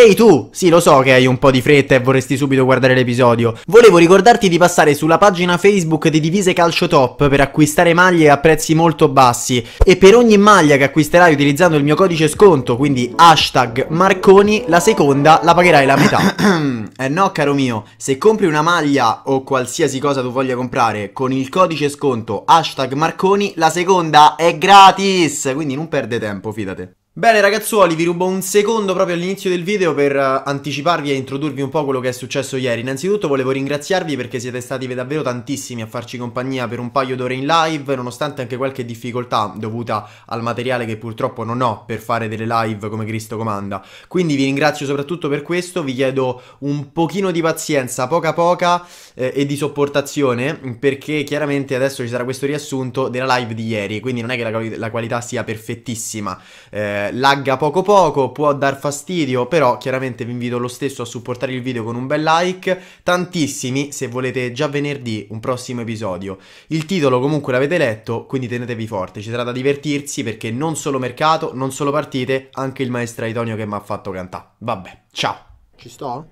Ehi tu, sì lo so che hai un po' di fretta e vorresti subito guardare l'episodio. Volevo ricordarti di passare sulla pagina Facebook di Divise Calcio Top per acquistare maglie a prezzi molto bassi e per ogni maglia che acquisterai utilizzando il mio codice sconto, quindi hashtag Marconi, la seconda la pagherai la metà. eh no caro mio, se compri una maglia o qualsiasi cosa tu voglia comprare con il codice sconto hashtag Marconi, la seconda è gratis, quindi non perde tempo, fidate. Bene ragazzuoli, vi rubo un secondo proprio all'inizio del video per eh, anticiparvi e introdurvi un po' quello che è successo ieri. Innanzitutto volevo ringraziarvi perché siete stati davvero tantissimi a farci compagnia per un paio d'ore in live, nonostante anche qualche difficoltà dovuta al materiale che purtroppo non ho per fare delle live come Cristo comanda. Quindi vi ringrazio soprattutto per questo, vi chiedo un pochino di pazienza, poca poca eh, e di sopportazione, perché chiaramente adesso ci sarà questo riassunto della live di ieri, quindi non è che la, la qualità sia perfettissima. Eh, eh, lagga poco poco, può dar fastidio, però chiaramente vi invito lo stesso a supportare il video con un bel like, tantissimi se volete già venerdì un prossimo episodio. Il titolo comunque l'avete letto, quindi tenetevi forte, ci sarà da divertirsi perché non solo mercato, non solo partite, anche il maestro Aitonio che mi ha fatto cantare. Vabbè, ciao! Ci sto?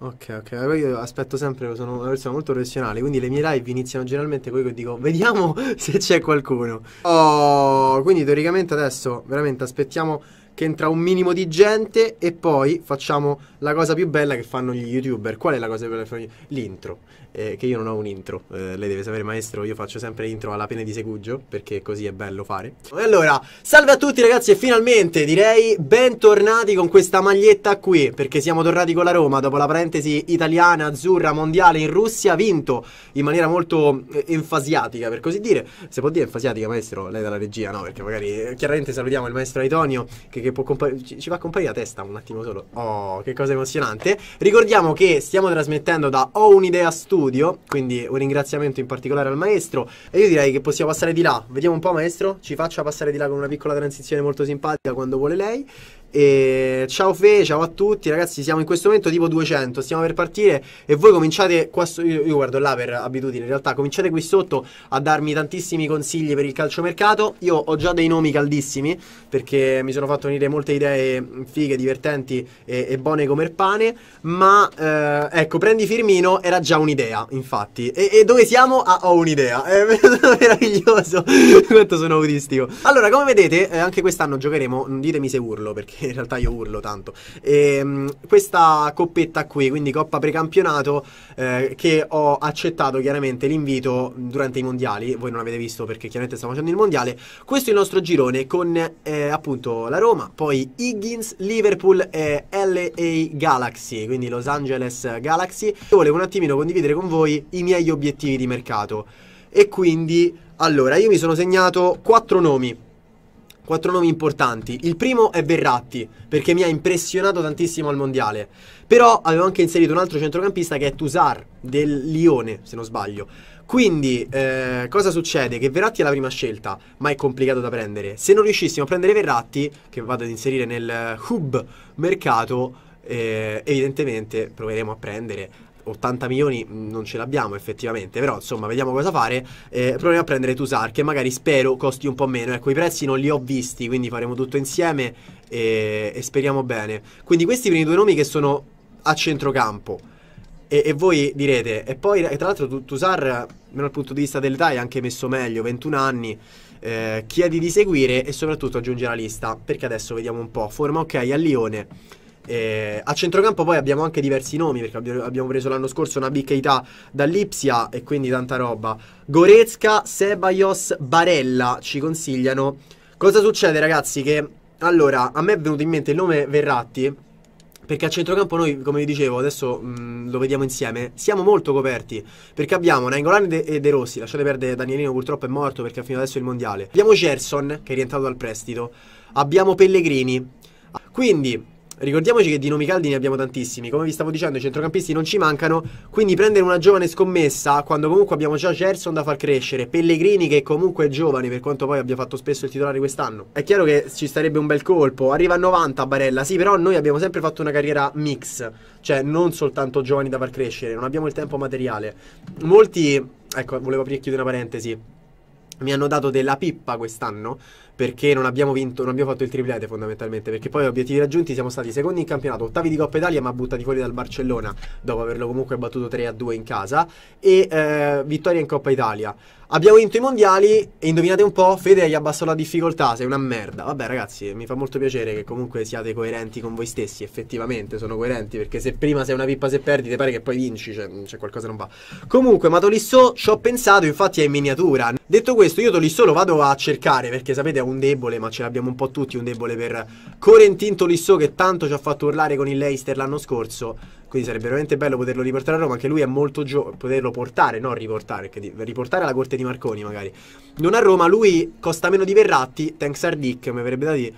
Ok, ok, io aspetto sempre, sono una persona molto professionale, quindi le mie live iniziano generalmente poi che dico, vediamo se c'è qualcuno. Oh, quindi teoricamente adesso veramente aspettiamo che entra un minimo di gente e poi facciamo la cosa più bella che fanno gli youtuber. Qual è la cosa più bella che fanno gli L'intro. Eh, che io non ho un intro, eh, lei deve sapere maestro, io faccio sempre intro alla pena di Segugio perché così è bello fare. E allora, salve a tutti ragazzi e finalmente direi bentornati con questa maglietta qui perché siamo tornati con la Roma dopo la parentesi italiana, azzurra, mondiale in Russia, vinto in maniera molto eh, enfasiatica per così dire. Se può dire enfasiatica maestro, lei dalla regia no perché magari eh, chiaramente salutiamo il maestro Aitonio che che ci, ci fa comparire la testa un attimo solo. Oh, che cosa emozionante. Ricordiamo che stiamo trasmettendo da Ho un'idea studio, quindi un ringraziamento in particolare al maestro. E io direi che possiamo passare di là. Vediamo un po', maestro. Ci faccia passare di là con una piccola transizione molto simpatica quando vuole lei. E ciao Fe, ciao a tutti ragazzi, siamo in questo momento tipo 200, stiamo per partire e voi cominciate qua, so- io, io guardo là per abitudine in realtà, cominciate qui sotto a darmi tantissimi consigli per il calciomercato, io ho già dei nomi caldissimi perché mi sono fatto venire molte idee fighe, divertenti e, e buone come il pane, ma eh, ecco, prendi Firmino, era già un'idea infatti, e, e dove siamo? Ah, ho un'idea, è eh, meraviglioso quanto sono autistico. Allora, come vedete, eh, anche quest'anno giocheremo, ditemi se urlo perché perché in realtà io urlo tanto. E, ehm, questa coppetta qui, quindi Coppa Precampionato, eh, che ho accettato chiaramente l'invito durante i mondiali. Voi non avete visto perché chiaramente stiamo facendo il mondiale. Questo è il nostro girone con eh, appunto la Roma, poi Higgins, Liverpool e LA Galaxy, quindi Los Angeles Galaxy. Io volevo un attimino condividere con voi i miei obiettivi di mercato. E quindi, allora, io mi sono segnato quattro nomi quattro nomi importanti. Il primo è Verratti, perché mi ha impressionato tantissimo al mondiale. Però avevo anche inserito un altro centrocampista che è Tusar del Lione, se non sbaglio. Quindi, eh, cosa succede? Che Verratti è la prima scelta, ma è complicato da prendere. Se non riuscissimo a prendere Verratti, che vado ad inserire nel hub mercato, eh, evidentemente proveremo a prendere 80 milioni mm, non ce l'abbiamo effettivamente, però insomma vediamo cosa fare. Eh, proviamo a prendere Tusar che magari spero costi un po' meno. Ecco, i prezzi non li ho visti, quindi faremo tutto insieme e, e speriamo bene. Quindi questi primi due nomi che sono a centrocampo. E, e, voi direte, e poi tra l'altro Tusar, almeno dal punto di vista dell'età, è anche messo meglio, 21 anni, eh, chiedi di seguire e soprattutto aggiungi la lista, perché adesso vediamo un po', forma ok a Lione, eh, a centrocampo poi abbiamo anche diversi nomi perché abbiamo preso l'anno scorso una Keita dall'Ipsia e quindi tanta roba. Goretzka, Sebaios, Barella ci consigliano. Cosa succede ragazzi? Che allora a me è venuto in mente il nome Verratti perché a centrocampo noi, come vi dicevo, adesso mh, mm, lo vediamo insieme, siamo molto coperti, perché abbiamo Nainggolan e de, de Rossi, lasciate perdere Danielino purtroppo è morto perché ha finito adesso il mondiale, abbiamo Gerson che è rientrato dal prestito, abbiamo Pellegrini, quindi ricordiamoci che di nomi caldi ne abbiamo tantissimi. Come vi stavo dicendo, i centrocampisti non ci mancano. Quindi prendere una giovane scommessa quando comunque abbiamo già Gerson da far crescere. Pellegrini, che comunque è giovane, per quanto poi abbia fatto spesso il titolare quest'anno. È chiaro che ci starebbe un bel colpo. Arriva a 90 Barella, sì, però noi abbiamo sempre fatto una carriera mix, cioè non soltanto giovani da far crescere, non abbiamo il tempo materiale. Molti, ecco, volevo aprire e chiudere una parentesi. Mi hanno dato della pippa quest'anno perché non abbiamo vinto, non abbiamo fatto il triplete fondamentalmente, perché poi obiettivi raggiunti siamo stati secondi in campionato, ottavi di Coppa Italia ma buttati fuori dal Barcellona dopo averlo comunque battuto 3-2 in casa e eh, vittoria in Coppa Italia. Abbiamo vinto i mondiali e indovinate un po', Fede gli abbassò la difficoltà, sei una merda. Vabbè ragazzi, mi fa molto piacere che comunque siate coerenti con voi stessi, effettivamente sono coerenti, perché se prima sei una pippa se perdi, ti pare che poi vinci, cioè mm, c'è cioè, qualcosa che non va. Comunque, Matolissò ci ho pensato, infatti è in miniatura. Detto questo, io Tolissò lo vado a cercare, perché sapete è un debole, ma ce l'abbiamo un po' tutti, un debole per Corentin Tolissò che tanto ci ha fatto urlare con il Leicester l'anno scorso. Quindi sarebbe veramente bello poterlo riportare a Roma, anche lui è molto giovane, poterlo portare, non riportare, riportare alla corte di Marconi magari. Non a Roma, lui costa meno di Verratti, thanks Ardick, mi verrebbe da dire.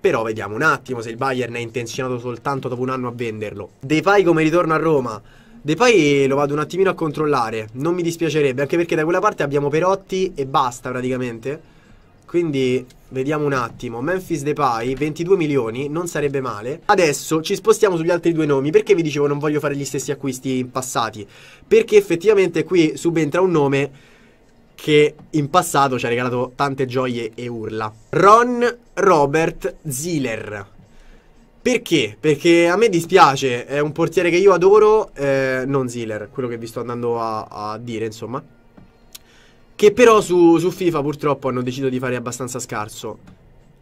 Però vediamo un attimo se il Bayern è intenzionato soltanto dopo un anno a venderlo. Depay come ritorno a Roma? Depay lo vado un attimino a controllare, non mi dispiacerebbe, anche perché da quella parte abbiamo Perotti e basta praticamente. Quindi vediamo un attimo. Memphis Depay, 22 milioni, non sarebbe male. Adesso ci spostiamo sugli altri due nomi. Perché vi dicevo non voglio fare gli stessi acquisti in passati? Perché effettivamente qui subentra un nome che in passato ci ha regalato tante gioie e urla. Ron Robert Ziller. Perché? Perché a me dispiace, è un portiere che io adoro, eh, non Ziller, quello che vi sto andando a, a dire, insomma. Che però su, su FIFA purtroppo hanno deciso di fare abbastanza scarso.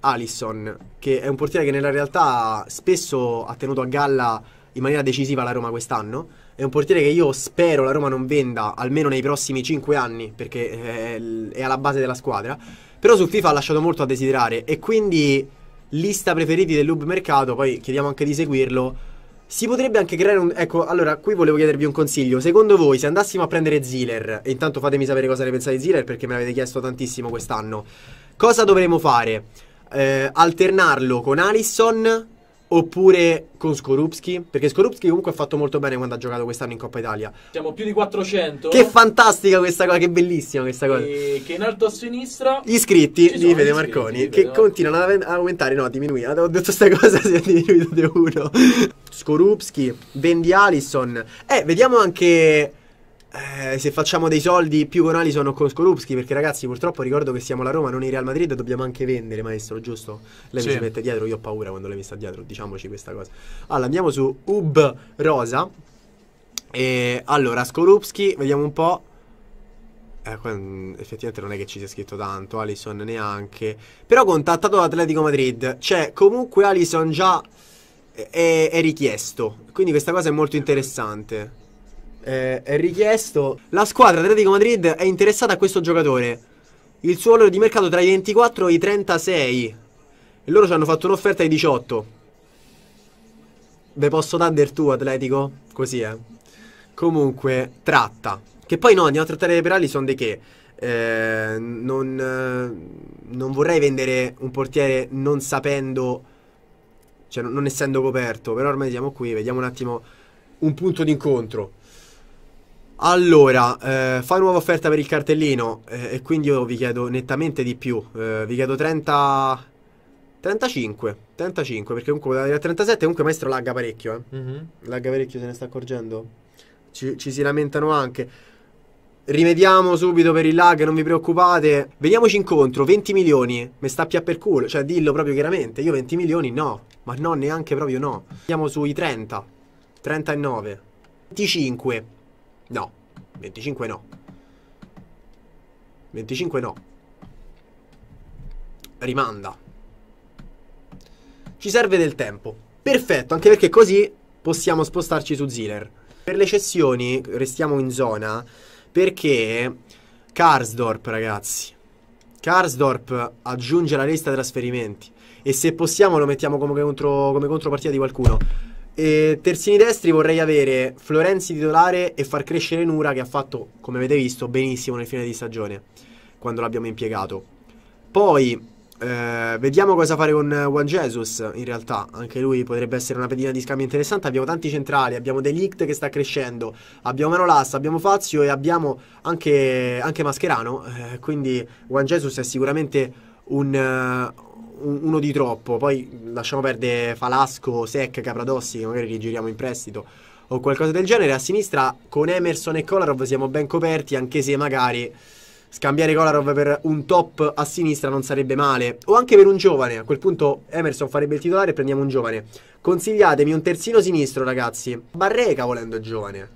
Alisson, che è un portiere che nella realtà spesso ha tenuto a galla in maniera decisiva la Roma quest'anno. È un portiere che io spero la Roma non venda almeno nei prossimi 5 anni, perché è, è alla base della squadra. Però su FIFA ha lasciato molto a desiderare e quindi lista preferiti del Lub mercato, poi chiediamo anche di seguirlo si potrebbe anche creare un... Ecco, allora, qui volevo chiedervi un consiglio. Secondo voi, se andassimo a prendere Ziller, intanto fatemi sapere cosa ne pensate di Ziller, perché me l'avete chiesto tantissimo quest'anno, cosa dovremmo fare? Eh, alternarlo con Alisson oppure con Skorupski, perché Skorupski comunque ha fatto molto bene quando ha giocato quest'anno in Coppa Italia. Siamo più di 400. Che fantastica questa cosa, che bellissima questa cosa. E che in alto a sinistra gli iscritti di Fede Marconi iscritti, che continuano ad aumentare, no, diminuire. Ho detto questa cosa si è diminuito di uno. Skorupski, Vendi Allison. Eh, vediamo anche eh, se facciamo dei soldi più con Alison o con Skorupski, perché ragazzi purtroppo ricordo che siamo la Roma, non il Real Madrid, e dobbiamo anche vendere, maestro, giusto? Lei sì. mi si mette dietro, io ho paura quando lei mi sta dietro, diciamoci questa cosa. Allora, andiamo su Ub Rosa. E, allora, Skorupski, vediamo un po'. Eh, mm, effettivamente non è che ci sia scritto tanto, Alison neanche. Però contattato l'Atletico Madrid. Cioè, comunque Alison già è, è richiesto. Quindi questa cosa è molto interessante eh, è richiesto. La squadra Atletico Madrid è interessata a questo giocatore. Il suo valore di mercato tra i 24 e i 36. E loro ci hanno fatto un'offerta ai 18. Ve posso dare tu, Atletico? Così eh. Comunque, tratta. Che poi no, andiamo a trattare le perali, sono dei che. Eh, non, eh, non, vorrei vendere un portiere non sapendo, cioè non, non essendo coperto, però ormai siamo qui, vediamo un attimo un punto d'incontro. Allora, eh, fa nuova offerta per il cartellino eh, e quindi io vi chiedo nettamente di più. Eh, vi chiedo 30... 35, 35, perché comunque da 37 comunque maestro lagga parecchio, eh. Mm-hmm. Lagga parecchio, se ne sta accorgendo. Ci, ci si lamentano anche. Rimediamo subito per il lag, non vi preoccupate. Veniamoci incontro, 20 milioni. Mi sta più a per culo, cioè dillo proprio chiaramente. Io 20 milioni no, ma no, neanche proprio no. Andiamo sui 30, 39, 25. No. 25 no. 25 no. Rimanda. Ci serve del tempo. Perfetto, anche perché così possiamo spostarci su Ziller. Per le cessioni restiamo in zona perché Karsdorp, ragazzi. Karsdorp aggiunge la lista trasferimenti e se possiamo lo mettiamo come, contro, come contropartita di qualcuno. E terzini destri vorrei avere Florenzi titolare e far crescere Nura che ha fatto, come avete visto, benissimo nel fine di stagione, quando l'abbiamo impiegato. Poi eh, vediamo cosa fare con Juan Jesus, in realtà anche lui potrebbe essere una pedina di scambio interessante, abbiamo tanti centrali, abbiamo Delict che sta crescendo, abbiamo Manolas, abbiamo Fazio e abbiamo anche, anche Mascherano, eh, quindi Juan Jesus è sicuramente un, eh, uno di troppo. Poi lasciamo perdere Falasco, Sec, Capradossi, che magari li giriamo in prestito o qualcosa del genere. A sinistra con Emerson e Kolarov siamo ben coperti, anche se magari scambiare Kolarov per un top a sinistra non sarebbe male. O anche per un giovane. A quel punto Emerson farebbe il titolare e prendiamo un giovane. Consigliatemi un terzino sinistro, ragazzi. Barreca volendo giovane.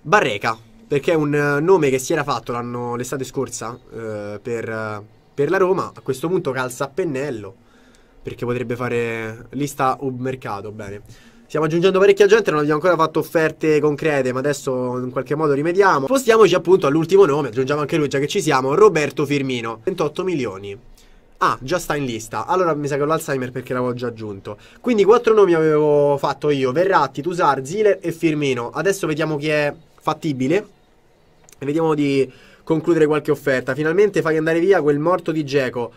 Barreca. Perché è un eh, nome che si era fatto l'estate scorsa eh, per, eh, per la Roma. A questo punto calza a pennello. Perché potrebbe fare lista o mercato, bene. Stiamo aggiungendo parecchia gente, non abbiamo ancora fatto offerte concrete, ma adesso in qualche modo rimediamo. Spostiamoci appunto all'ultimo nome, aggiungiamo anche lui già che ci siamo, Roberto Firmino. 28 milioni. Ah, già sta in lista. Allora mi sa che ho l'Alzheimer perché l'avevo già aggiunto. Quindi quattro nomi avevo fatto io: Verratti, Tusar, Ziler e Firmino. Adesso vediamo chi è fattibile. E vediamo di concludere qualche offerta. Finalmente fai andare via quel morto di Geco.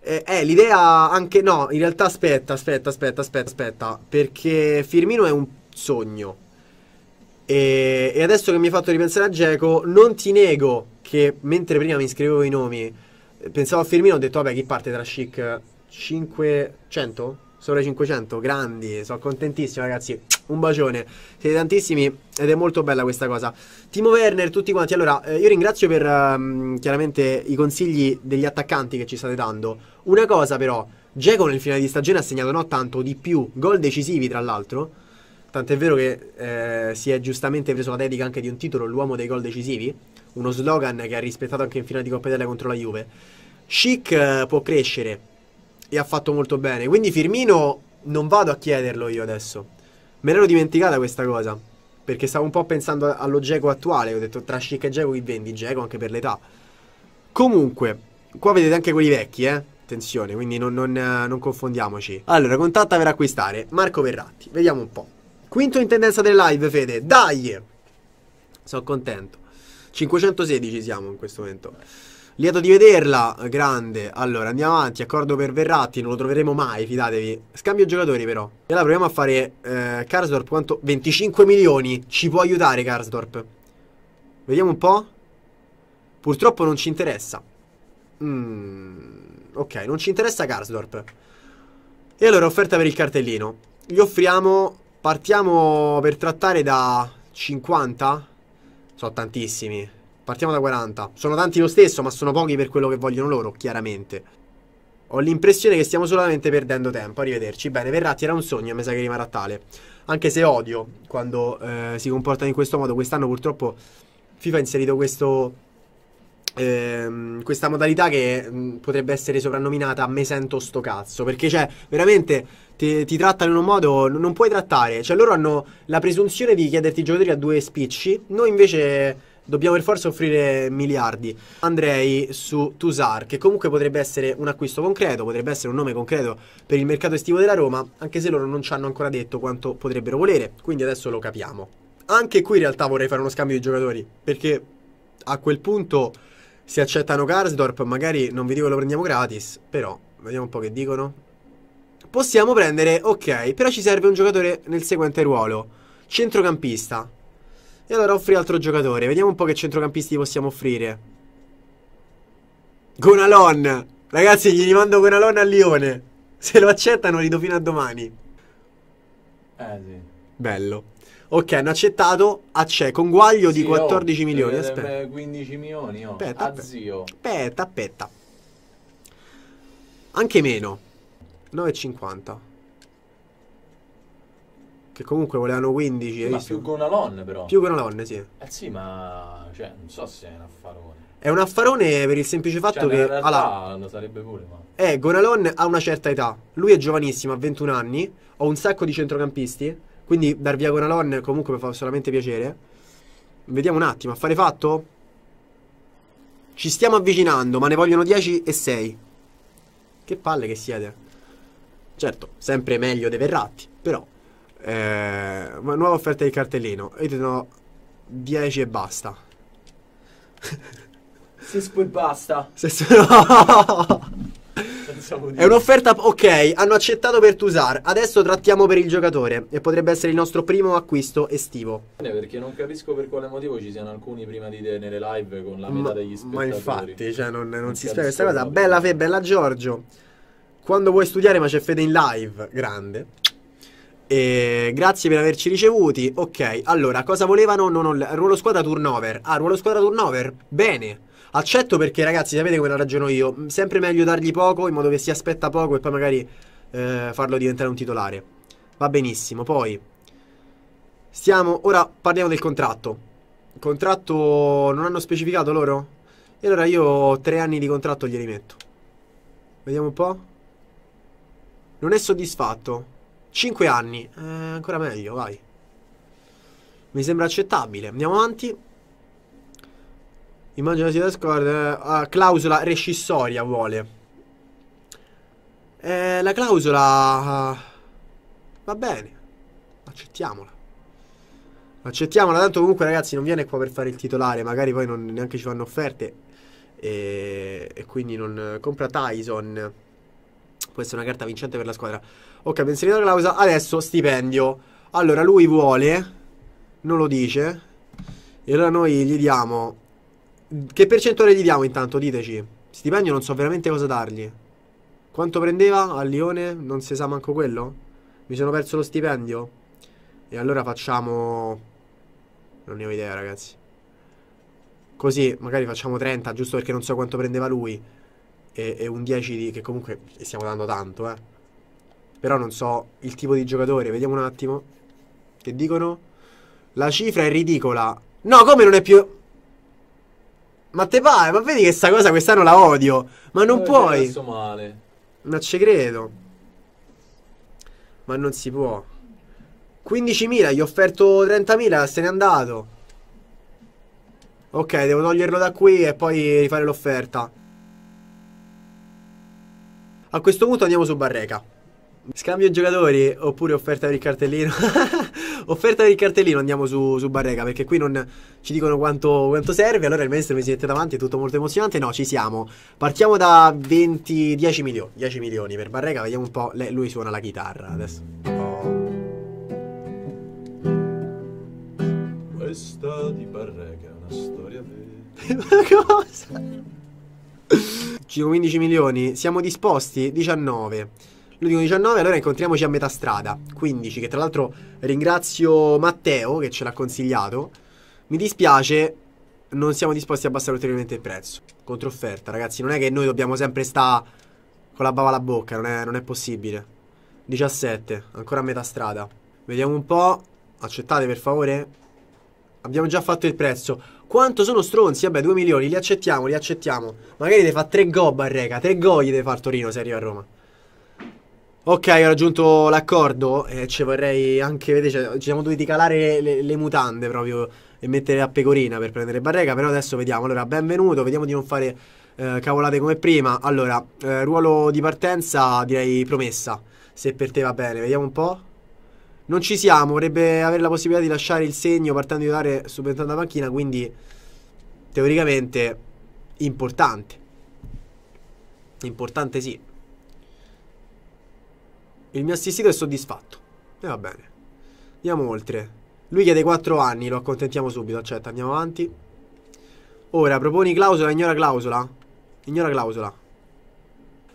Eh, eh, l'idea anche... No, in realtà aspetta, aspetta, aspetta, aspetta, aspetta. Perché Firmino è un sogno. E, e adesso che mi hai fatto ripensare a Geco, non ti nego che mentre prima mi scrivevo i nomi, eh, pensavo a Firmino, ho detto, vabbè, chi parte tra Chic? 500? sopra i 500, grandi, sono contentissimo ragazzi, un bacione, siete tantissimi ed è molto bella questa cosa. Timo Werner, tutti quanti, allora eh, io ringrazio per ehm, chiaramente i consigli degli attaccanti che ci state dando, una cosa però, Dzeko nel finale di stagione ha segnato no tanto di più, gol decisivi tra l'altro, tant'è vero che eh, si è giustamente preso la dedica anche di un titolo, l'uomo dei gol decisivi, uno slogan che ha rispettato anche in finale di Coppa Italia contro la Juve. Chic eh, può crescere, e ha fatto molto bene. Quindi Firmino non vado a chiederlo io adesso. Me l'ero dimenticata questa cosa. Perché stavo un po' pensando allo Geco attuale. Ho detto tra Schick e Geco chi vendi? Geco anche per l'età. Comunque, qua vedete anche quelli vecchi, eh. Attenzione, quindi non, non, non confondiamoci. Allora, contatta per acquistare Marco Verratti. Vediamo un po'. Quinto in tendenza del live, Fede. Dai! Sono contento. 516 siamo in questo momento. Lieto di vederla, grande. Allora, andiamo avanti, accordo per Verratti, non lo troveremo mai, fidatevi. Scambio giocatori però. E allora proviamo a fare eh, Karsdorp quanto? 25 milioni. Ci può aiutare Karsdorp. Vediamo un po'. Purtroppo non ci interessa. Mm, ok, non ci interessa Karsdorp. E allora offerta per il cartellino. Gli offriamo... Partiamo per trattare da 50? Sono tantissimi. Partiamo da 40. Sono tanti lo stesso, ma sono pochi per quello che vogliono loro, chiaramente. Ho l'impressione che stiamo solamente perdendo tempo. Arrivederci. Bene, Verratti era un sogno e mi sa che rimarrà tale. Anche se odio quando eh, si comportano in questo modo. Quest'anno purtroppo FIFA ha inserito questo, ehm, questa modalità che mh, mm, potrebbe essere soprannominata me sento sto cazzo. Perché, cioè, veramente ti, ti trattano in un modo. Non puoi trattare. Cioè, loro hanno la presunzione di chiederti giocatori a due spicci. Noi invece dobbiamo per forza offrire miliardi. Andrei su Tusar, che comunque potrebbe essere un acquisto concreto, potrebbe essere un nome concreto per il mercato estivo della Roma, anche se loro non ci hanno ancora detto quanto potrebbero volere, quindi adesso lo capiamo. Anche qui in realtà vorrei fare uno scambio di giocatori, perché a quel punto se accettano Garsdorp, magari non vi dico lo prendiamo gratis, però vediamo un po' che dicono. Possiamo prendere, ok, però ci serve un giocatore nel seguente ruolo, centrocampista. E allora offri altro giocatore. Vediamo un po' che centrocampisti possiamo offrire. Gonalon. Ragazzi, gli rimando Gonalon a Lione. Se lo accettano, li do fino a domani. Eh, sì. Bello. Ok, hanno accettato a c'è conguaglio sì, di 14 oh, milioni. Aspetta. 15 milioni, oh. Aspetta, aspetta. Aspetta, aspetta. Anche meno. 9,50. Che comunque volevano 15. Sì, ma più che una lon, però. Più che una lon, sì. Eh sì, ma cioè, non so se è un affarone. È un affarone per il semplice fatto cioè, che. In sarebbe pure, ma. Eh, Gonalon ha una certa età. Lui è giovanissimo, ha 21 anni. Ho un sacco di centrocampisti. Quindi dar via Gonalon comunque mi fa solamente piacere. Vediamo un attimo, affare fatto? Ci stiamo avvicinando, ma ne vogliono 10 e 6. Che palle che siete. Certo, sempre meglio dei Verratti, però eh, nuova offerta di cartellino. Io ti do 10 e basta. Sesco e basta. Sesco... No. È un'offerta, ok, hanno accettato per Tusar, adesso trattiamo per il giocatore e potrebbe essere il nostro primo acquisto estivo. Perché non capisco per quale motivo ci siano alcuni prima di te nelle live con la metà ma, degli spettatori. Ma infatti, cioè, non, non, non si spiega questa cosa. Bella Fe, bella Giorgio. Quando vuoi studiare ma c'è fede in live, grande. E eh, grazie per averci ricevuti. Ok, allora, cosa volevano? Non ho... Ruolo squadra turnover. Ah, ruolo squadra turnover? Bene. Accetto perché, ragazzi, sapete come la ragiono io. Sempre meglio dargli poco, in modo che si aspetta poco e poi magari eh, farlo diventare un titolare. Va benissimo. Poi, stiamo... Ora parliamo del contratto. Il contratto non hanno specificato loro? E allora io ho tre anni di contratto glieli metto. Vediamo un po'. Non è soddisfatto. 5 anni, eh, ancora meglio, vai. Mi sembra accettabile. Andiamo avanti. Immagino sia Discord. Eh, uh, clausola rescissoria vuole. Eh, la clausola... Uh, va bene. Accettiamola. Accettiamola, tanto comunque ragazzi non viene qua per fare il titolare, magari poi non, neanche ci fanno offerte. E, e quindi non eh, compra Tyson. Questa è una carta vincente per la squadra. Ok, abbiamo inserito la clausola. Adesso stipendio. Allora, lui vuole... Non lo dice. E allora noi gli diamo... Che percentuale gli diamo intanto? Diteci. Stipendio non so veramente cosa dargli. Quanto prendeva a Lione? Non si sa manco quello? Mi sono perso lo stipendio? E allora facciamo... Non ne ho idea, ragazzi. Così, magari facciamo 30, giusto perché non so quanto prendeva lui e, e un 10 di, che comunque stiamo dando tanto, eh. Però non so il tipo di giocatore, vediamo un attimo. Che dicono? La cifra è ridicola. No, come non è più... Ma te pare, ma vedi che sta cosa quest'anno la odio. Ma non Dove eh, puoi. Male. Ma ci credo. Ma non si può. 15.000, gli ho offerto 30.000, se n'è andato. Ok, devo toglierlo da qui e poi rifare l'offerta. A questo punto andiamo su Barreca. Scambio giocatori oppure offerta per il cartellino? offerta per il cartellino andiamo su, su Barreca perché qui non ci dicono quanto, quanto, serve. Allora il maestro mi si mette davanti, è tutto molto emozionante. No, ci siamo. Partiamo da 20, 10 milioni. 10 milioni per Barreca, vediamo un po'. Le, lui suona la chitarra adesso. Questa di Barreca è una storia vera. Ma cosa? 15 milioni, siamo disposti? 19. Lui dico 19, allora incontriamoci a metà strada. 15, che tra l'altro ringrazio Matteo che ce l'ha consigliato. Mi dispiace, non siamo disposti a abbassare ulteriormente il prezzo. Controfferta, ragazzi, non è che noi dobbiamo sempre stare con la bava alla bocca, non è, non è possibile. 17, ancora a metà strada. Vediamo un po'. Accettate per favore. Abbiamo già fatto il prezzo. Quanto sono stronzi? Vabbè, 2 milioni, li accettiamo, li accettiamo. Magari deve fare 3 go, Barreca, 3 go gli deve fare Torino se arriva a Roma. Ok, ho raggiunto l'accordo eh, ci vorrei anche vedere, cioè, ci siamo dovuti calare le, le, mutande proprio e mettere la pecorina per prendere Barreca, però adesso vediamo. Allora, benvenuto, vediamo di non fare eh, cavolate come prima. Allora, eh, ruolo di partenza direi promessa, se per te va bene, vediamo un po' non ci siamo, vorrebbe avere la possibilità di lasciare il segno partendo di dare subentrando la panchina, quindi teoricamente importante. Importante sì. Il mio assistito è soddisfatto. E va bene. Andiamo oltre. Lui chiede 4 anni, lo accontentiamo subito, accetta, andiamo avanti. Ora, proponi clausola, ignora clausola. Ignora clausola.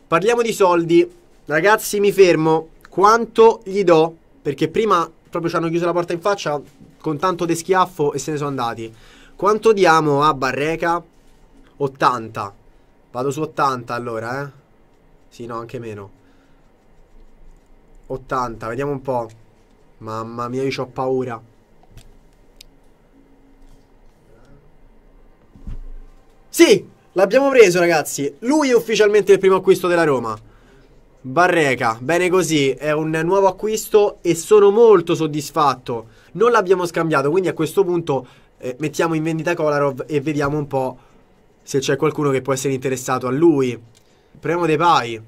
Parliamo di soldi. Ragazzi, mi fermo. Quanto gli do? Perché prima proprio ci hanno chiuso la porta in faccia con tanto de schiaffo e se ne sono andati. Quanto diamo a Barreca? 80. Vado su 80 allora, eh. Sì, no, anche meno. 80, vediamo un po'. Mamma mia, io ho paura. Sì, l'abbiamo preso ragazzi. Lui è ufficialmente il primo acquisto della Roma. Barreca, bene così, è un nuovo acquisto e sono molto soddisfatto. Non l'abbiamo scambiato, quindi a questo punto eh, mettiamo in vendita Kolarov e vediamo un po' se c'è qualcuno che può essere interessato a lui. Premo De Pai,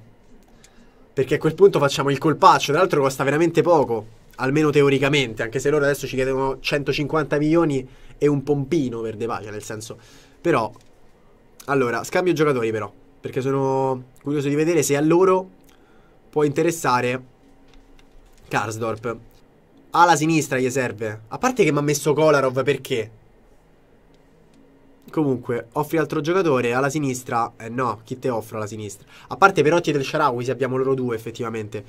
perché a quel punto facciamo il colpaccio, tra l'altro costa veramente poco, almeno teoricamente, anche se loro adesso ci chiedono 150 milioni e un pompino per De Pai, cioè nel senso... Però, allora, scambio giocatori però, perché sono curioso di vedere se a loro può interessare Karsdorp. Alla sinistra gli serve. A parte che mi ha messo Kolarov, perché? Comunque, offri altro giocatore alla sinistra. Eh no, chi te offre alla sinistra? A parte Perotti ed del Sharawi, se abbiamo loro due effettivamente.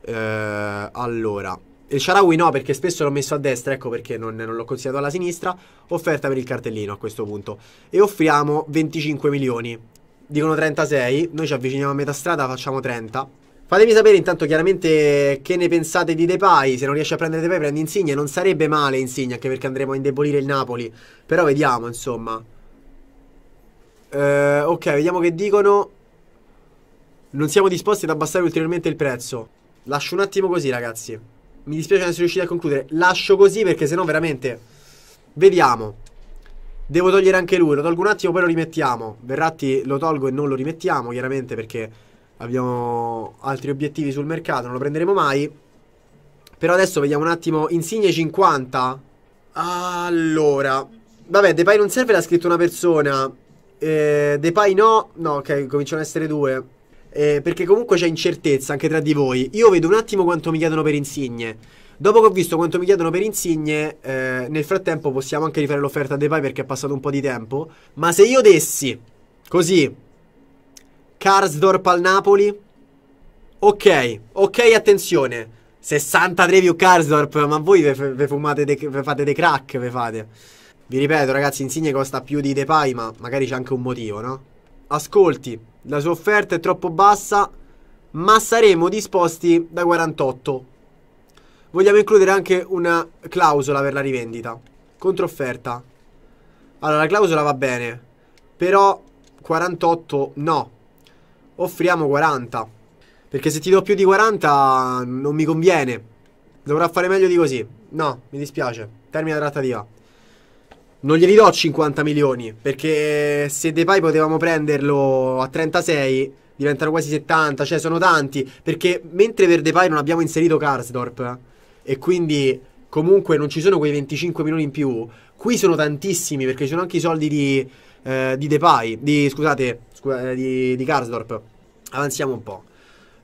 Eh, allora, il Sharawi no, perché spesso l'ho messo a destra, ecco perché non, non l'ho consigliato alla sinistra. Offerta per il cartellino a questo punto. E offriamo 25 milioni. Dicono 36, noi ci avviciniamo a metà strada, facciamo 30. Fatemi sapere intanto chiaramente che ne pensate di Depay, se non riesce a prendere Depay prendi Insigne, non sarebbe male Insigne anche perché andremo a indebolire il Napoli, però vediamo insomma. Eh, ok, vediamo che dicono. Non siamo disposti ad abbassare ulteriormente il prezzo. Lascio un attimo così ragazzi. Mi dispiace non essere riusciti a concludere. Lascio così perché sennò veramente... Vediamo. Devo togliere anche lui, lo tolgo un attimo poi lo rimettiamo. Verratti lo tolgo e non lo rimettiamo chiaramente perché Abbiamo altri obiettivi sul mercato, non lo prenderemo mai. Però adesso vediamo un attimo. Insigne 50. Allora. Vabbè, Depay non serve, l'ha scritto una persona. Eh, Depay no. No, ok, cominciano ad essere due. Eh, perché comunque c'è incertezza anche tra di voi. Io vedo un attimo quanto mi chiedono per Insigne. Dopo che ho visto quanto mi chiedono per Insigne, eh, nel frattempo possiamo anche rifare l'offerta a Depay perché è passato un po' di tempo. Ma se io dessi così Karsdorp al Napoli. Ok, ok, attenzione. 63 più Karsdorp, ma voi ve, fumate de, fate dei crack, ve fate. Vi ripeto, ragazzi, Insigne costa più di Depay, ma magari c'è anche un motivo, no? Ascolti, la sua offerta è troppo bassa, ma saremo disposti da 48. Vogliamo includere anche una clausola per la rivendita. Controfferta. Allora, la clausola va bene, però 48 no offriamo 40. Perché se ti do più di 40 non mi conviene. Dovrà fare meglio di così. No, mi dispiace. Termina trattativa. Non glieli do 50 milioni, perché se Depay potevamo prenderlo a 36, diventano quasi 70, cioè sono tanti, perché mentre per Depay non abbiamo inserito Karsdorp, eh, e quindi comunque non ci sono quei 25 milioni in più, qui sono tantissimi, perché ci sono anche i soldi di, eh, di Depay, di, scusate, scu- eh, di, di Karsdorp. Avanziamo un po'.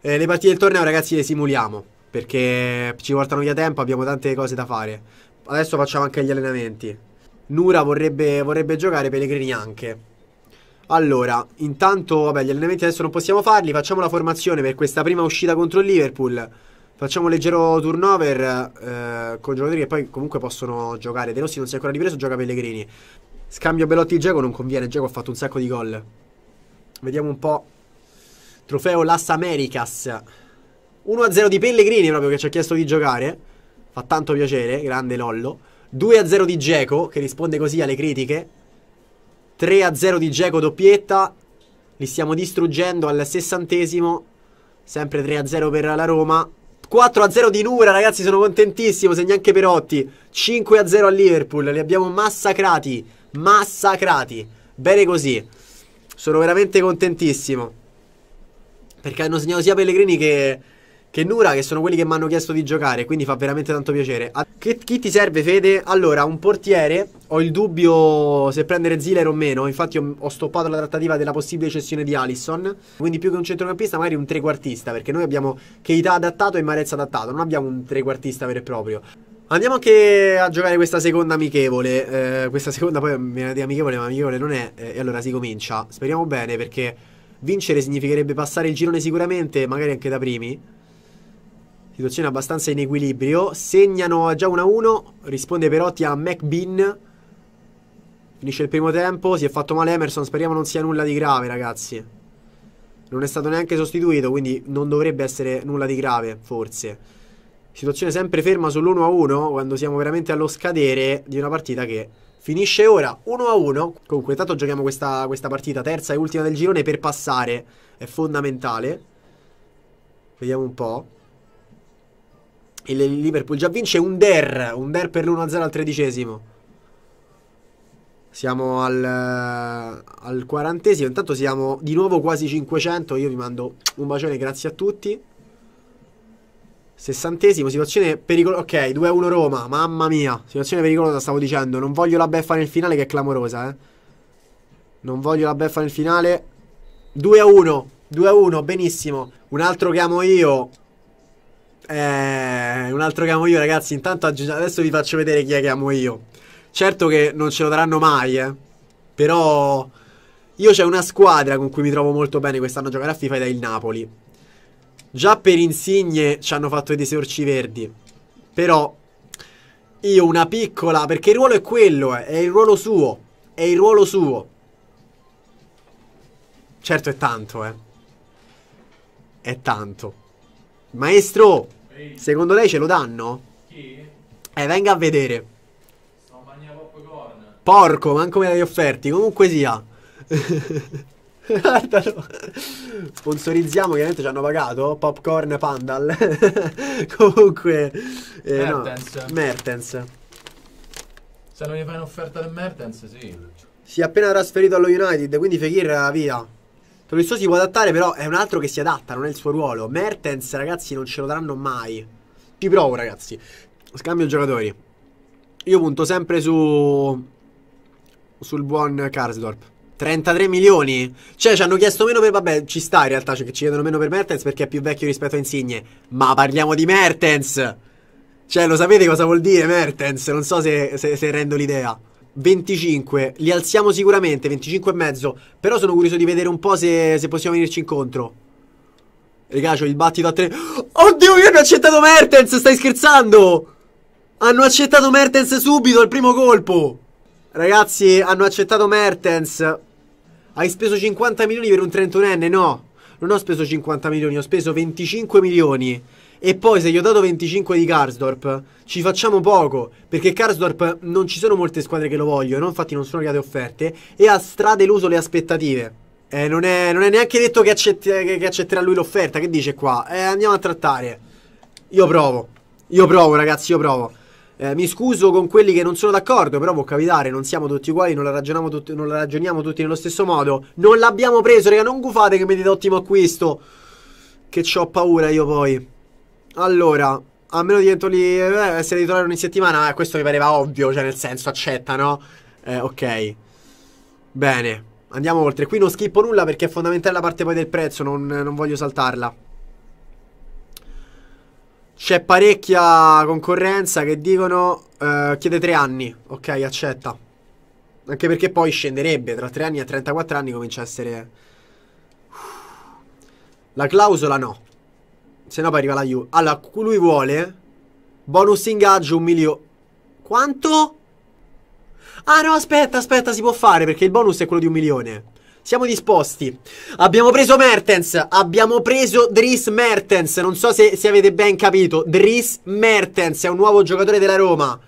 Eh, le partite del torneo, ragazzi, le simuliamo perché ci portano via tempo, abbiamo tante cose da fare. Adesso facciamo anche gli allenamenti. Nura vorrebbe, vorrebbe giocare, Pellegrini anche. Allora, intanto, vabbè, gli allenamenti adesso non possiamo farli. Facciamo la formazione per questa prima uscita contro il Liverpool. Facciamo un leggero turnover eh, con giocatori che poi comunque possono giocare. De Rossi non si è ancora ripreso, gioca Pellegrini. Scambio Belotti-Gego non conviene, Gego ha fatto un sacco di gol. Vediamo un po'. Trofeo Las Americas. 1-0 di Pellegrini proprio che ci ha chiesto di giocare. Fa tanto piacere, grande Lollo. 2-0 di Geco che risponde così alle critiche. 3-0 di Geco doppietta. Li stiamo distruggendo al sessantesimo. Sempre 3-0 per la Roma. 4-0 di Nura, ragazzi, sono contentissimo, se neanche Perotti. 5-0 a Liverpool, li abbiamo massacrati massacrati. Bene così. Sono veramente contentissimo. Perché hanno segnato sia Pellegrini che, che Nura, che sono quelli che mi hanno chiesto di giocare. Quindi fa veramente tanto piacere. A che, chi ti serve, Fede? Allora, un portiere. Ho il dubbio se prendere Ziller o meno. Infatti, ho, ho stoppato la trattativa della possibile cessione di Allison. Quindi, più che un centrocampista, magari un trequartista. Perché noi abbiamo Keita adattato e Marezza adattato. Non abbiamo un trequartista vero e proprio. Andiamo anche a giocare questa seconda amichevole. Eh, questa seconda poi viene di amichevole, ma amichevole non è. Eh, e allora si comincia. Speriamo bene perché vincere significherebbe passare il girone sicuramente, magari anche da primi. Situazione abbastanza in equilibrio. Segnano già 1-1. Risponde Perotti a McBean. Finisce il primo tempo. Si è fatto male Emerson. Speriamo non sia nulla di grave, ragazzi. Non è stato neanche sostituito, quindi non dovrebbe essere nulla di grave, forse situazione sempre ferma sull'1-1 quando siamo veramente allo scadere di una partita che finisce ora 1-1. Comunque intanto giochiamo questa, questa partita, terza e ultima del girone per passare, è fondamentale. Vediamo un po'. Il Liverpool già vince un der, un der per l'1-0 al tredicesimo. Siamo al, al quarantesimo, intanto siamo di nuovo quasi 500, io vi mando un bacione, grazie a tutti. Sessantesimo, situazione pericolosa. Ok, 2-1 Roma, mamma mia. Situazione pericolosa, stavo dicendo. Non voglio la beffa nel finale che è clamorosa, eh. Non voglio la beffa nel finale. 2-1, 2-1, benissimo. Un altro che amo io. Eh, un altro che amo io, ragazzi. Intanto adesso vi faccio vedere chi è che amo io. Certo che non ce lo daranno mai, eh. Però io c'è una squadra con cui mi trovo molto bene quest'anno a giocare a FIFA ed è il Napoli. Già per insigne ci hanno fatto dei sorci verdi. Però io una piccola, perché il ruolo è quello, eh, è il ruolo suo, è il ruolo suo. Certo è tanto, eh. È tanto. Maestro, Ehi. secondo lei ce lo danno? Chi? Eh, venga a vedere. Porco, manco me l'hai offerti, comunque sia. Guardalo. Sponsorizziamo, chiaramente ci hanno pagato. Popcorn Pandal. Comunque. Eh, Mertens. No. Mertens. Se non gli fai un'offerta del Mertens, sì. Si è appena trasferito allo United, quindi Fekir via. Tolisso si può adattare, però è un altro che si adatta, non è il suo ruolo. Mertens, ragazzi, non ce lo daranno mai. Ti provo, ragazzi. Scambio giocatori. Io punto sempre su... Sul buon Karsdorp. 33 milioni? Cioè, ci hanno chiesto meno per. Vabbè, ci sta in realtà, cioè che ci chiedono meno per Mertens perché è più vecchio rispetto a Insigne. Ma parliamo di Mertens! Cioè, lo sapete cosa vuol dire Mertens? Non so se, se, se rendo l'idea. 25, li alziamo sicuramente, 25 e mezzo. Però sono curioso di vedere un po' se, se possiamo venirci incontro. Ragazzi, c'ho il battito a 3. Tre... Oddio, mi hanno accettato Mertens, stai scherzando? Hanno accettato Mertens subito al primo colpo. Ragazzi, hanno accettato Mertens. Hai speso 50 milioni per un 31enne? No, non ho speso 50 milioni, ho speso 25 milioni. E poi se gli ho dato 25 di Karsdorp, ci facciamo poco, perché Karsdorp non ci sono molte squadre che lo vogliono, infatti non sono arrivate offerte, e ha stradeluso le aspettative. Eh, non, è, non, è, neanche detto che, accetti, che, che accetterà lui l'offerta. Che dice qua? Eh, andiamo a trattare. Io provo. Io provo, ragazzi, io provo. Eh, mi scuso con quelli che non sono d'accordo, però può capitare, non siamo tutti uguali, non la, ragioniamo tutti, non la ragioniamo tutti nello stesso modo. Non l'abbiamo preso, raga, non gufate che mi dite ottimo acquisto. Che ho paura io poi. Allora, a meno di lì, eh, essere titolare ogni settimana, eh, questo mi pareva ovvio, cioè nel senso accetta, no? Eh, ok. Bene, andiamo oltre. Qui non schippo nulla perché è fondamentale la parte poi del prezzo, non, non voglio saltarla. C'è parecchia concorrenza che dicono uh, chiede tre anni. Ok, accetta. Anche perché poi scenderebbe tra tre anni e 34 anni comincia a essere... La clausola no. Se no poi arriva la U. Allora, lui vuole... Bonus ingaggio un milione... Quanto? Ah no, aspetta, aspetta, si può fare perché il bonus è quello di un milione. Siamo disposti. Abbiamo preso Mertens. Abbiamo preso Dries Mertens. Non so se, se, avete ben capito. Dries Mertens è un nuovo giocatore della Roma.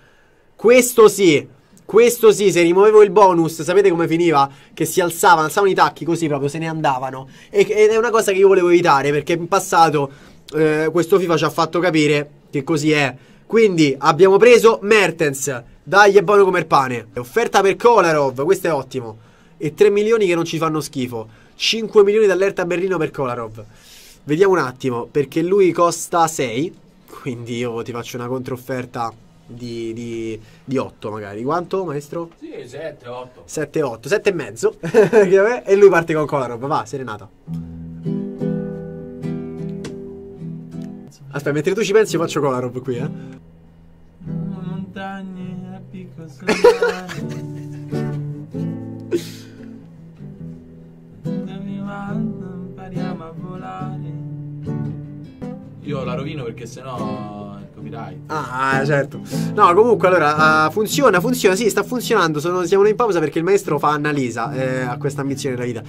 Questo sì. Questo sì, se rimuovevo il bonus, sapete come finiva? Che si alzavano, alzavano i tacchi così proprio, se ne andavano. E, ed è una cosa che io volevo evitare perché in passato eh, questo FIFA ci ha fatto capire che così è. Quindi abbiamo preso Mertens. Dai, è buono come il pane. Offerta per Kolarov, questo è ottimo e 3 milioni che non ci fanno schifo. 5 milioni d'allerta a Berlino per Kolarov. Vediamo un attimo, perché lui costa 6, quindi io ti faccio una controfferta di, di, di 8 magari. Quanto, maestro? Sì, 7, 8. 7, 8, 7 e mezzo. e lui parte con Kolarov, va, serenata. Aspetta, mentre tu ci pensi io faccio Kolarov qui, eh. Montagne eh, a picco rovino perché sennò il copyright. Ecco, ah, certo. No, comunque allora uh, funziona, funziona, sì, sta funzionando. Sono, siamo in pausa perché il maestro fa analisa eh, a questa ambizione della vita.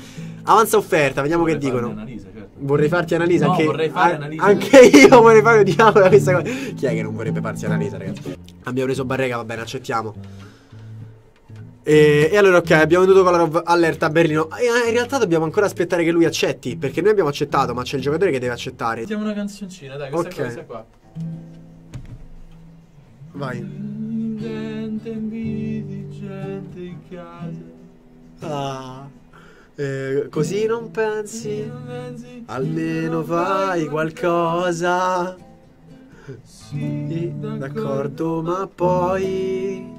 Avanza offerta, vediamo vorrei che dicono. Analisa, certo. Vorrei farti analisa, no, anche, vorrei fare a, analisa. anche io vorrei fare un diavolo questa cosa. Chi è che non vorrebbe farsi analisa, ragazzi? Abbiamo preso Barrega, va bene, accettiamo. E, e, allora, ok, abbiamo venduto Kolarov allerta a Berlino. E eh, in realtà dobbiamo ancora aspettare che lui accetti. Perché noi abbiamo accettato, ma c'è il giocatore che deve accettare. Sentiamo una canzoncina, dai, questa, okay. qua, questa qua. Vai. Gente, gente in casa. Ah. Eh, così non pensi, almeno fai qualcosa. Sì, d'accordo, ma poi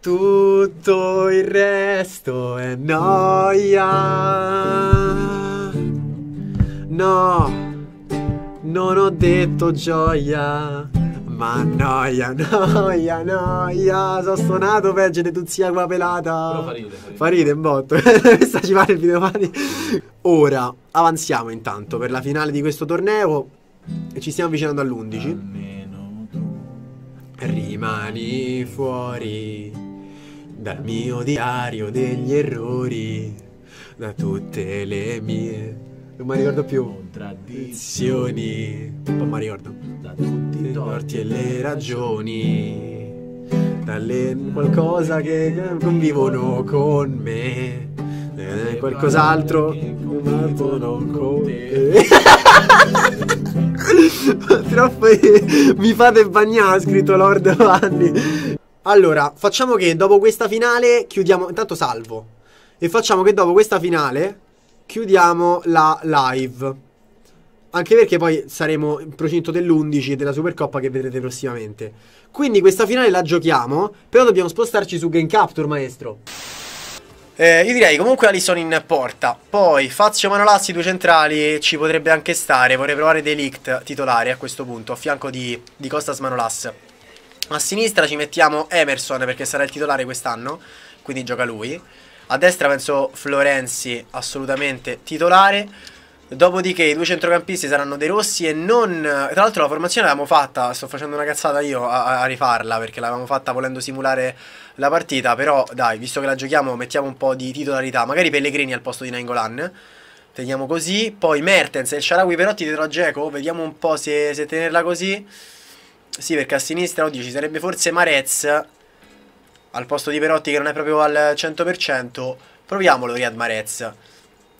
tutto il resto è noia. No, non ho detto gioia. Ma noia, noia, noia. Sono suonato peggio di tu zia qua pelata. Però farite, ridere. Fa botto. ci pare il video fare. Ora, avanziamo intanto per la finale di questo torneo. E ci stiamo avvicinando all'11 rimani fuori dal mio diario degli errori, da tutte le mie non mi ricordo più contraddizioni, non mi ricordo da tutti i torti e le ragioni, dalle qualcosa che convivono con me eh, qualcos'altro Purtroppo mi fate bagnare, ha scritto Lord Vanni. Allora, facciamo che dopo questa finale chiudiamo... Intanto salvo. E facciamo che dopo questa finale chiudiamo la live. Anche perché poi saremo in procinto dell'11 della Supercoppa che vedrete prossimamente. Quindi questa finale la giochiamo, però dobbiamo spostarci su Game Capture, maestro. Eh, io direi comunque Alisson in porta. Poi Fazio Manolassi, due centrali, ci potrebbe anche stare. Vorrei provare Delict titolare a questo punto, a fianco di, di Costas Manolas. A sinistra ci mettiamo Emerson perché sarà il titolare quest'anno, quindi gioca lui. A destra penso Florenzi assolutamente titolare. Dopodiché i due centrocampisti saranno De Rossi e non... Tra l'altro la formazione l'avevamo fatta, sto facendo una cazzata io a, a rifarla perché l'avevamo fatta volendo simulare la partita, però dai, visto che la giochiamo mettiamo un po' di titolarità, magari Pellegrini al posto di Nangolan, teniamo così, poi Mertens e Sharawi Perotti dietro a Geco, vediamo un po' se, se, tenerla così. Sì, perché a sinistra, oddio, ci sarebbe forse Marez al posto di Perotti che non è proprio al 100%, proviamolo Riad Marez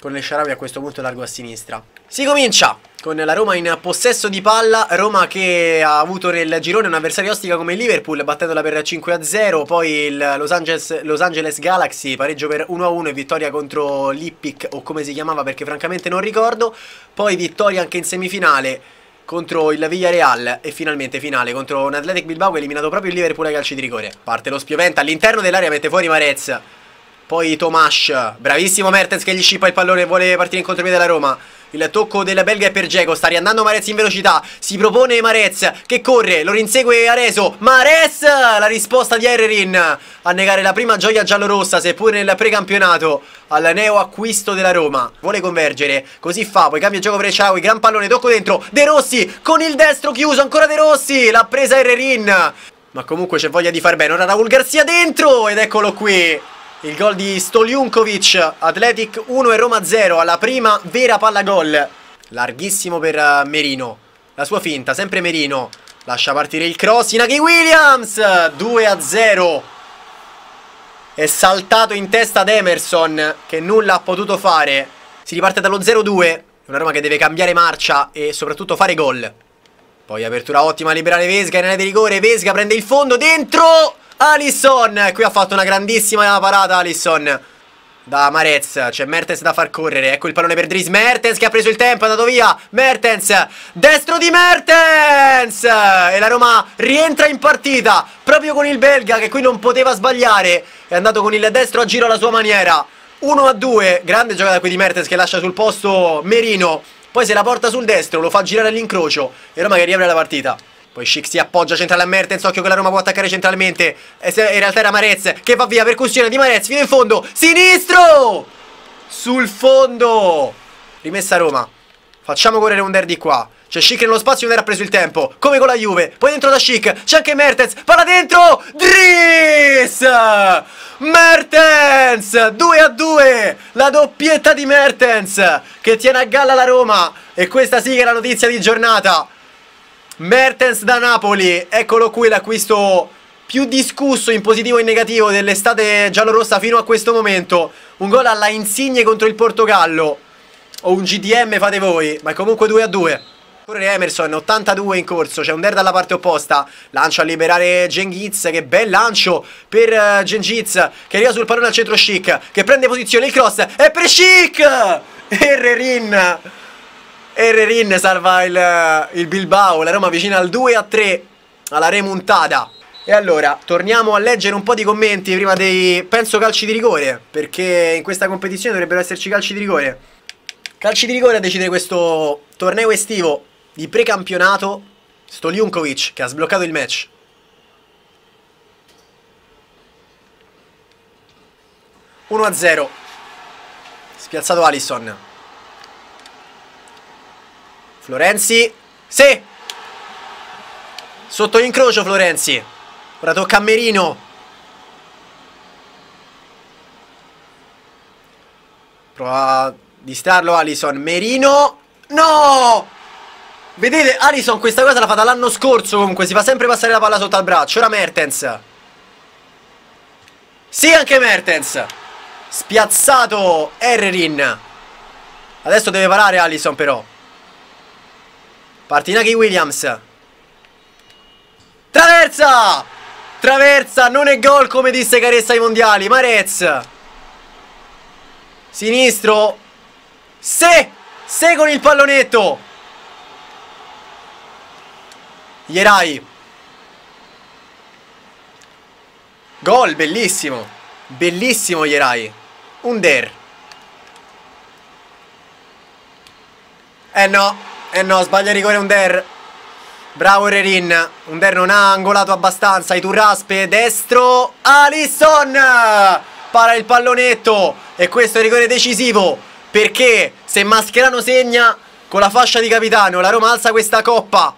con le Sharabi a questo punto largo a sinistra. Si comincia con la Roma in possesso di palla, Roma che ha avuto nel girone un avversario ostica come il Liverpool battendola per 5-0, poi il Los Angeles, Los Angeles, Galaxy pareggio per 1-1 e vittoria contro l'Ippic o come si chiamava perché francamente non ricordo, poi vittoria anche in semifinale contro il Villarreal e finalmente finale contro un Athletic Bilbao che ha eliminato proprio il Liverpool ai calci di rigore. Parte lo spioventa all'interno dell'area, mette fuori Marez. Poi Tomas, bravissimo Mertens che gli scippa il pallone e vuole partire in contropiede della Roma. Il tocco della belga è per Geco, sta riandando Marez in velocità, si propone Marez che corre, lo rinsegue Areso, Marez! La risposta di Ererin a negare la prima gioia giallorossa seppur nel precampionato al neo acquisto della Roma. Vuole convergere, così fa, poi cambia il gioco per Eciaui, gran pallone, tocco dentro, De Rossi con il destro chiuso, ancora De Rossi, l'ha presa Ererin. Ma comunque c'è voglia di far bene, ora Raul Garzia dentro ed eccolo qui. Il gol di Stoliunkovic, Atletic 1 e Roma 0 alla prima vera palla gol. Larghissimo per eh, Merino. La sua finta, sempre Merino. Lascia partire il cross, Inaki Williams, 2 a 0. È saltato in testa ad Emerson che nulla ha potuto fare. Si riparte dallo 0-2, una Roma che deve cambiare marcia e soprattutto fare gol. Poi apertura ottima, liberale Vesga in area di rigore, Vesga prende il fondo, dentro Alisson, qui ha fatto una grandissima parata Alisson da Marez, c'è Mertens da far correre, ecco il pallone per Dries, Mertens che ha preso il tempo, è andato via, Mertens, destro di Mertens e la Roma rientra in partita, proprio con il belga che qui non poteva sbagliare, è andato con il destro a giro alla sua maniera, 1 2, grande giocata qui di Mertens che lascia sul posto Merino, poi se la porta sul destro, lo fa girare all'incrocio e Roma che riapre la partita. Poi Schick si appoggia centrale a Mertens, occhio che la Roma può attaccare centralmente. E in realtà era Marez che va via, percussione di Marez fino in fondo. Sinistro! Sul fondo! Rimessa Roma. Facciamo correre un derby qua. C'è cioè, Schick nello spazio non era preso il tempo. Come con la Juve. Poi dentro da Schick. C'è anche Mertens. Palla dentro. Driss. Mertens. 2 a 2. La doppietta di Mertens. Che tiene a galla la Roma. E questa sì che è la notizia di giornata. Mertens da Napoli. Eccolo qui l'acquisto più discusso in positivo e in negativo dell'estate giallorossa fino a questo momento. Un gol alla Insigne contro il Portogallo. O un GDM fate voi, ma è comunque 2 a 2. Corre Emerson, 82 in corso, c'è un der dalla parte opposta, lancio a liberare Genghis, che bel lancio per uh, eh, Genghis, che arriva sul pallone al centro Chic, che prende posizione, il cross è per Chic! Herrerin! Herrerin salva il, eh, il Bilbao, la Roma vicina al 2 a 3, alla remontata. E allora, torniamo a leggere un po' di commenti prima dei, penso, calci di rigore, perché in questa competizione dovrebbero esserci calci di rigore. Calci di rigore a decidere questo torneo estivo di precampionato Stoliunkovic che ha sbloccato il match. Uno a 0 Spiazzato Alisson Florenzi Sì Sotto l'incrocio Florenzi Ora tocca a Merino Prova a distrarlo Alison Merino No Vedete, Alison questa cosa l'ha fatta l'anno scorso comunque, si fa sempre passare la palla sotto al braccio. Ora Mertens. Sì, anche Mertens. Spiazzato Errin. Adesso deve parare Alison però. Partinaki Williams. Traversa! Traversa, non è gol come disse Caressa ai mondiali. Marez. Sinistro. Se! Se con il pallonetto. Ierai. Gol, bellissimo. Bellissimo Ierai. Un Under. Eh no, eh no, sbaglia rigore un Under. Bravo Rerin, Un Under non ha angolato abbastanza, Iturraspe, destro, Alisson, para il pallonetto e questo è il rigore decisivo perché se Mascherano segna con la fascia di capitano la Roma alza questa coppa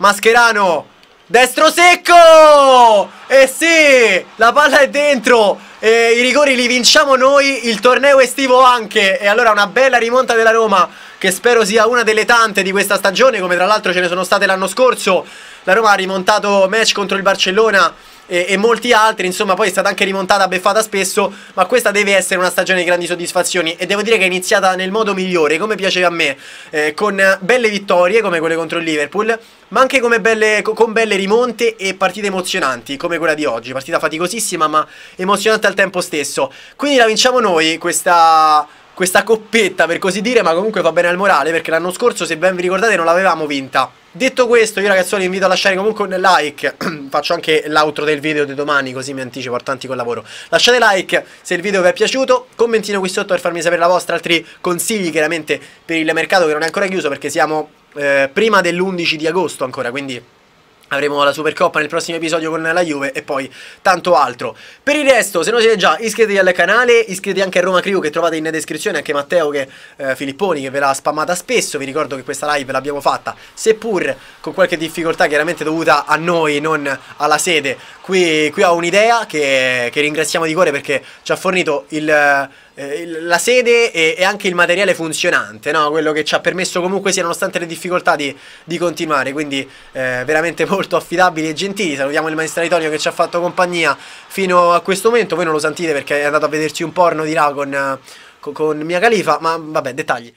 Mascherano Destro secco! E eh sì! La palla è dentro! E I rigori li vinciamo noi, il torneo estivo anche. E allora una bella rimonta della Roma, che spero sia una delle tante di questa stagione, come tra l'altro ce ne sono state l'anno scorso. La Roma ha rimontato match contro il Barcellona e, e, molti altri, insomma poi è stata anche rimontata, beffata spesso, ma questa deve essere una stagione di grandi soddisfazioni e devo dire che è iniziata nel modo migliore, come piaceva a me, eh, con belle vittorie come quelle contro il Liverpool, ma anche belle, con belle rimonte e partite emozionanti come quella di oggi, partita faticosissima ma emozionante al tempo stesso. Quindi la vinciamo noi questa questa coppetta per così dire, ma comunque fa bene al morale perché l'anno scorso, se ben vi ricordate, non l'avevamo vinta. Detto questo, io ragazzi, vi invito a lasciare comunque un like, faccio anche l'outro del video di domani così mi anticipo, tanti col lavoro. Lasciate like se il video vi è piaciuto, commentino qui sotto per farmi sapere la vostra, altri consigli chiaramente per il mercato che non è ancora chiuso perché siamo eh, prima dell'11 di agosto ancora, quindi Avremo la Supercoppa nel prossimo episodio con la Juve e poi tanto altro. Per il resto, se non siete già, iscrivetevi al canale, iscrivetevi anche a Roma Crew che trovate in descrizione, anche Matteo che, eh, Filipponi che ve l'ha spammata spesso, vi ricordo che questa live l'abbiamo fatta, seppur con qualche difficoltà chiaramente dovuta a noi, non alla sede. Qui, qui ho un'idea che, che, ringraziamo di cuore perché ci ha fornito il... Eh, la sede e, e, anche il materiale funzionante, no? quello che ci ha permesso comunque sia nonostante le difficoltà di, di continuare, quindi eh, veramente molto affidabili e gentili, salutiamo il maestro Antonio che ci ha fatto compagnia fino a questo momento, voi non lo sentite perché è andato a vederci un porno di là con, con, con Mia Califa, ma vabbè dettagli.